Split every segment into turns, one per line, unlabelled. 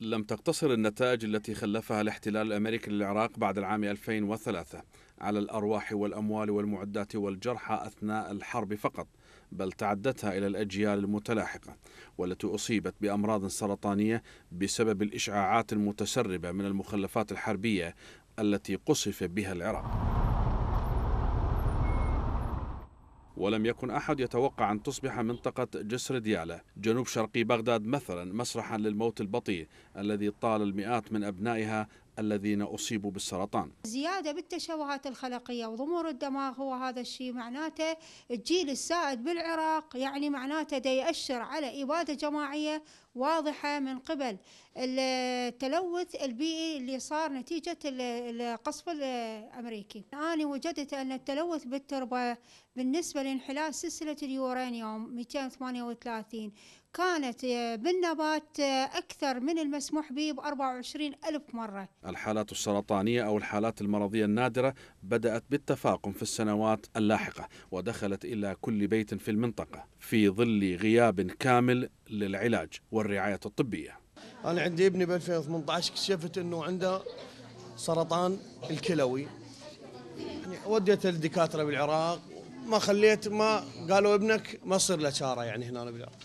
لم تقتصر النتائج التي خلفها الاحتلال الامريكي للعراق بعد العام 2003 على الارواح والاموال والمعدات والجرحى اثناء الحرب فقط، بل تعدتها الى الاجيال المتلاحقه والتي اصيبت بامراض سرطانيه بسبب الاشعاعات المتسربه من المخلفات الحربيه التي قصف بها العراق. ولم يكن أحد يتوقع أن تصبح منطقة جسر ديالة جنوب شرقي بغداد مثلا مسرحا للموت البطيء الذي طال المئات من أبنائها الذين أصيبوا بالسرطان
زيادة بالتشوهات الخلقية وضمور الدماغ هو هذا الشيء معناته الجيل السائد بالعراق يعني معناته دا يأشر على إبادة جماعية واضحة من قبل التلوث البيئي اللي صار نتيجة القصف الأمريكي أنا وجدت أن التلوث بالتربة بالنسبة لانحلال سلسلة اليورانيوم 238 كانت بالنبات أكثر من المسموح به ب 24 ألف مرة
الحالات السرطانية أو الحالات المرضية النادرة بدأت بالتفاقم في السنوات اللاحقة ودخلت إلى كل بيت في المنطقة في ظل غياب كامل للعلاج والرعاية الطبية أنا عندي ابني ب 2018 اكتشفت أنه عنده سرطان الكلوي يعني وديت الدكاترة بالعراق ما خليت ما قالوا ابنك ما صير له شارة يعني هنا بالعراق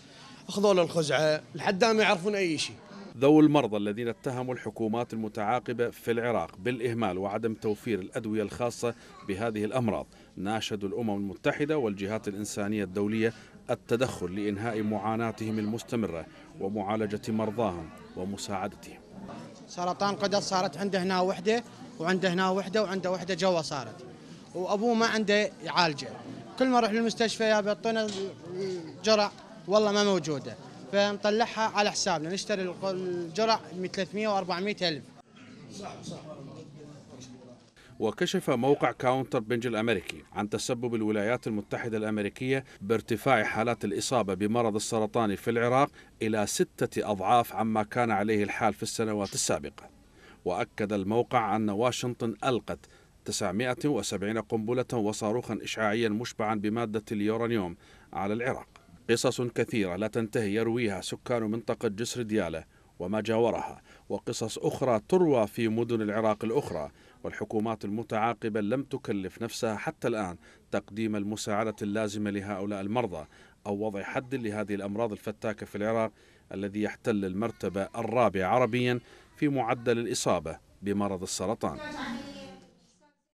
أخذوا له الخزعة لحد ما يعرفون أي شيء ذوي المرضى الذين اتهموا الحكومات المتعاقبة في العراق بالإهمال وعدم توفير الأدوية الخاصة بهذه الأمراض ناشدوا الأمم المتحدة والجهات الإنسانية الدولية التدخل لإنهاء معاناتهم المستمرة ومعالجة مرضاهم ومساعدتهم سرطان قدس صارت عنده هنا وحدة وعنده هنا وحدة وعنده وحدة جوا صارت وأبوه ما عنده يعالجه كل ما أروح للمستشفى يا بيعطونا جرع والله ما موجوده فنطلعها على حسابنا نشتري الجرع ب 300 و400 ألف وكشف موقع كاونتر بنج الأمريكي عن تسبب الولايات المتحدة الأمريكية بارتفاع حالات الإصابة بمرض السرطان في العراق إلى ستة أضعاف عما كان عليه الحال في السنوات السابقة وأكد الموقع أن واشنطن ألقت 970 قنبلة وصاروخا إشعاعيا مشبعا بمادة اليورانيوم على العراق قصص كثيرة لا تنتهي يرويها سكان منطقة جسر ديالة وما جاورها وقصص أخرى تروى في مدن العراق الأخرى والحكومات المتعاقبة لم تكلف نفسها حتى الآن تقديم المساعدة اللازمة لهؤلاء المرضى أو وضع حد لهذه الأمراض الفتاكة في العراق الذي يحتل المرتبة الرابعة عربيا في معدل الإصابة بمرض السرطان